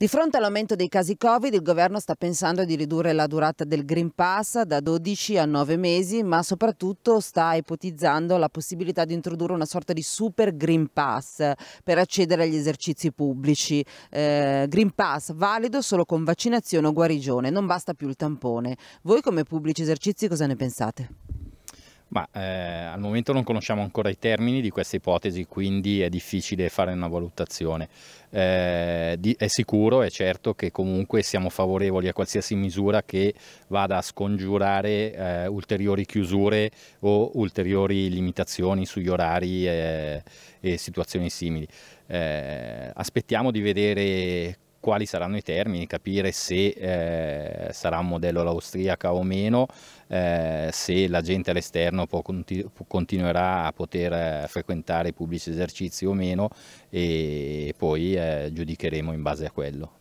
Di fronte all'aumento dei casi Covid, il governo sta pensando di ridurre la durata del Green Pass da 12 a 9 mesi, ma soprattutto sta ipotizzando la possibilità di introdurre una sorta di super Green Pass per accedere agli esercizi pubblici. Eh, Green Pass valido solo con vaccinazione o guarigione, non basta più il tampone. Voi come pubblici esercizi cosa ne pensate? Ma eh, al momento non conosciamo ancora i termini di questa ipotesi, quindi è difficile fare una valutazione. Eh, di, è sicuro, è certo che comunque siamo favorevoli a qualsiasi misura che vada a scongiurare eh, ulteriori chiusure o ulteriori limitazioni sugli orari eh, e situazioni simili. Eh, aspettiamo di vedere quali saranno i termini, capire se eh, sarà un modello l'austriaca o meno, eh, se la gente all'esterno continu continuerà a poter eh, frequentare i pubblici esercizi o meno e poi eh, giudicheremo in base a quello.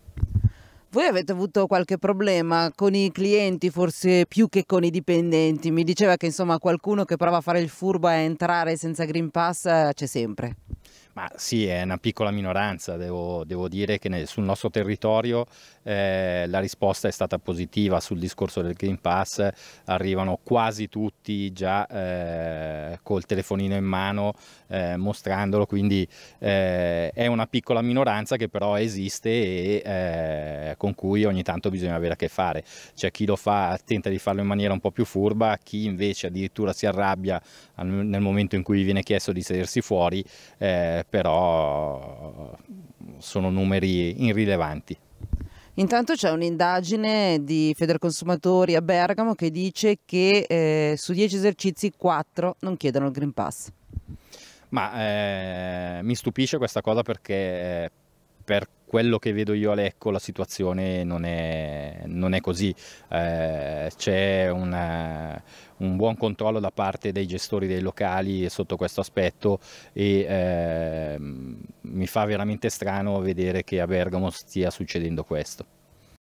Voi avete avuto qualche problema con i clienti, forse più che con i dipendenti? Mi diceva che insomma qualcuno che prova a fare il furbo a entrare senza Green Pass eh, c'è sempre. Ma sì, è una piccola minoranza, devo, devo dire che nel, sul nostro territorio eh, la risposta è stata positiva sul discorso del Green Pass, arrivano quasi tutti già eh, col telefonino in mano eh, mostrandolo, quindi eh, è una piccola minoranza che però esiste e eh, con cui ogni tanto bisogna avere a che fare. C'è chi lo fa, tenta di farlo in maniera un po' più furba, chi invece addirittura si arrabbia nel momento in cui viene chiesto di sedersi fuori eh, però sono numeri irrilevanti. Intanto c'è un'indagine di Federconsumatori a Bergamo che dice che eh, su 10 esercizi 4 non chiedono il Green Pass. Ma eh, mi stupisce questa cosa perché, eh, per quello che vedo io a Lecco la situazione non è, non è così, eh, c'è una, un buon controllo da parte dei gestori dei locali sotto questo aspetto e eh, mi fa veramente strano vedere che a Bergamo stia succedendo questo.